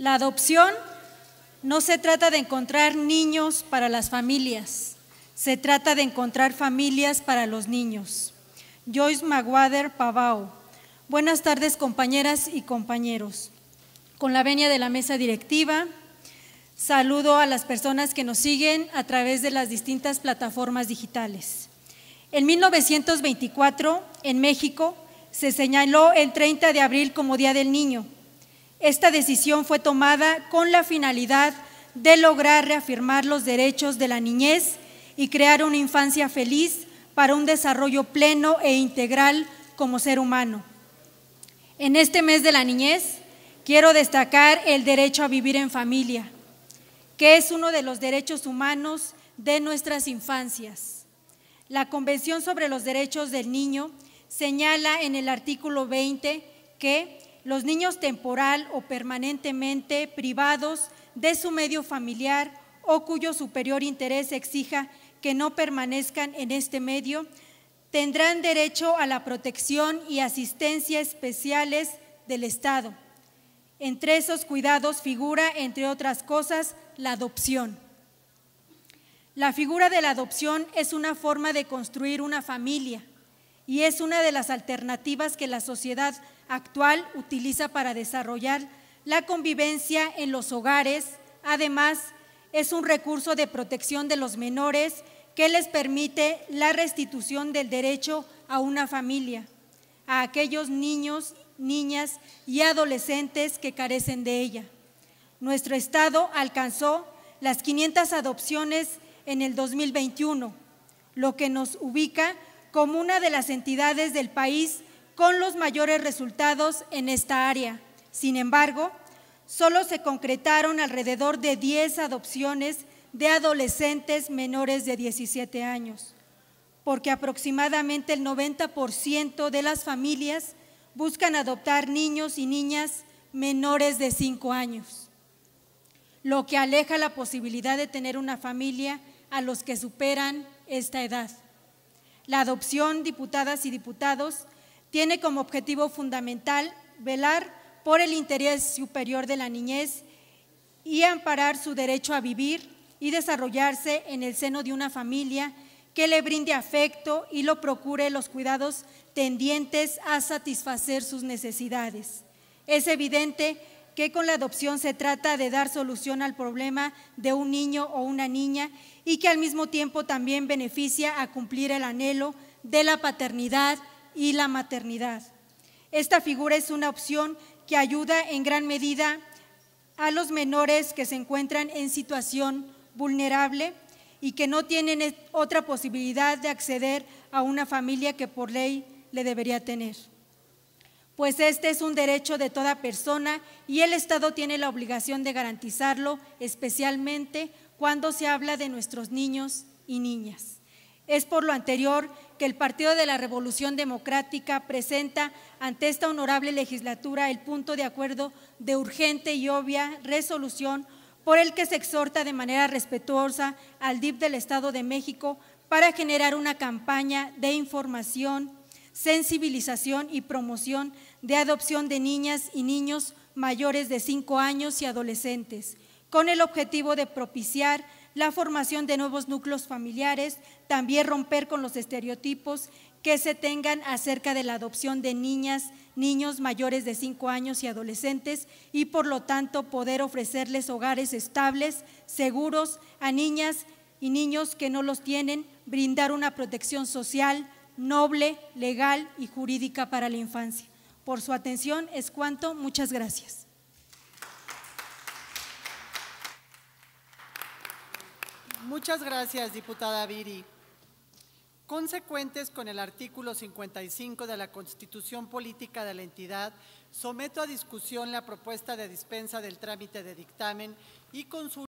La adopción no se trata de encontrar niños para las familias, se trata de encontrar familias para los niños. Joyce Maguader Pavao. Buenas tardes compañeras y compañeros. Con la venia de la mesa directiva, saludo a las personas que nos siguen a través de las distintas plataformas digitales. En 1924, en México, se señaló el 30 de abril como Día del Niño esta decisión fue tomada con la finalidad de lograr reafirmar los derechos de la niñez y crear una infancia feliz para un desarrollo pleno e integral como ser humano. En este mes de la niñez quiero destacar el derecho a vivir en familia, que es uno de los derechos humanos de nuestras infancias. La Convención sobre los Derechos del Niño señala en el artículo 20 que los niños temporal o permanentemente privados de su medio familiar o cuyo superior interés exija que no permanezcan en este medio, tendrán derecho a la protección y asistencia especiales del Estado. Entre esos cuidados figura, entre otras cosas, la adopción. La figura de la adopción es una forma de construir una familia y es una de las alternativas que la sociedad actual utiliza para desarrollar la convivencia en los hogares. Además, es un recurso de protección de los menores que les permite la restitución del derecho a una familia, a aquellos niños, niñas y adolescentes que carecen de ella. Nuestro Estado alcanzó las 500 adopciones en el 2021, lo que nos ubica como una de las entidades del país con los mayores resultados en esta área. Sin embargo, solo se concretaron alrededor de 10 adopciones de adolescentes menores de 17 años, porque aproximadamente el 90% de las familias buscan adoptar niños y niñas menores de 5 años, lo que aleja la posibilidad de tener una familia a los que superan esta edad. La adopción, diputadas y diputados, tiene como objetivo fundamental velar por el interés superior de la niñez y amparar su derecho a vivir y desarrollarse en el seno de una familia que le brinde afecto y lo procure los cuidados tendientes a satisfacer sus necesidades. Es evidente que con la adopción se trata de dar solución al problema de un niño o una niña y que al mismo tiempo también beneficia a cumplir el anhelo de la paternidad y la maternidad. Esta figura es una opción que ayuda en gran medida a los menores que se encuentran en situación vulnerable y que no tienen otra posibilidad de acceder a una familia que por ley le debería tener pues este es un derecho de toda persona y el Estado tiene la obligación de garantizarlo, especialmente cuando se habla de nuestros niños y niñas. Es por lo anterior que el Partido de la Revolución Democrática presenta ante esta honorable legislatura el punto de acuerdo de urgente y obvia resolución por el que se exhorta de manera respetuosa al DIP del Estado de México para generar una campaña de información sensibilización y promoción de adopción de niñas y niños mayores de 5 años y adolescentes, con el objetivo de propiciar la formación de nuevos núcleos familiares, también romper con los estereotipos que se tengan acerca de la adopción de niñas, niños mayores de 5 años y adolescentes y por lo tanto poder ofrecerles hogares estables, seguros a niñas y niños que no los tienen, brindar una protección social, noble, legal y jurídica para la infancia. Por su atención es cuanto. Muchas gracias. Muchas gracias, diputada Viri. Consecuentes con el artículo 55 de la Constitución Política de la entidad, someto a discusión la propuesta de dispensa del trámite de dictamen y consulta.